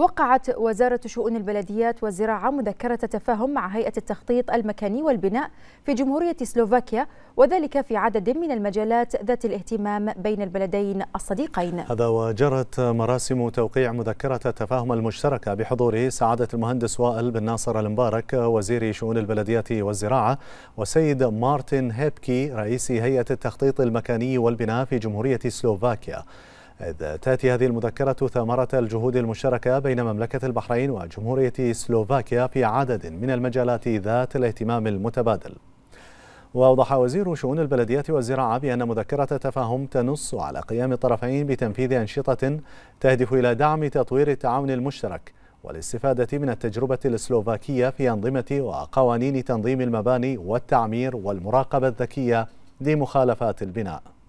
وقعت وزارة شؤون البلديات والزراعة مذكرة تفاهم مع هيئة التخطيط المكاني والبناء في جمهورية سلوفاكيا وذلك في عدد من المجالات ذات الاهتمام بين البلدين الصديقين هذا وجرت مراسم توقيع مذكرة التفاهم المشتركة بحضور سعادة المهندس وائل بن ناصر المبارك وزير شؤون البلديات والزراعة وسيد مارتن هيبكي رئيس هيئة التخطيط المكاني والبناء في جمهورية سلوفاكيا إذ تأتي هذه المذكرة ثمرة الجهود المشتركة بين مملكة البحرين وجمهورية سلوفاكيا في عدد من المجالات ذات الاهتمام المتبادل وأوضح وزير شؤون البلديات والزراعة بأن مذكرة تفاهم تنص على قيام الطرفين بتنفيذ أنشطة تهدف إلى دعم تطوير التعاون المشترك والاستفادة من التجربة السلوفاكية في أنظمة وقوانين تنظيم المباني والتعمير والمراقبة الذكية لمخالفات البناء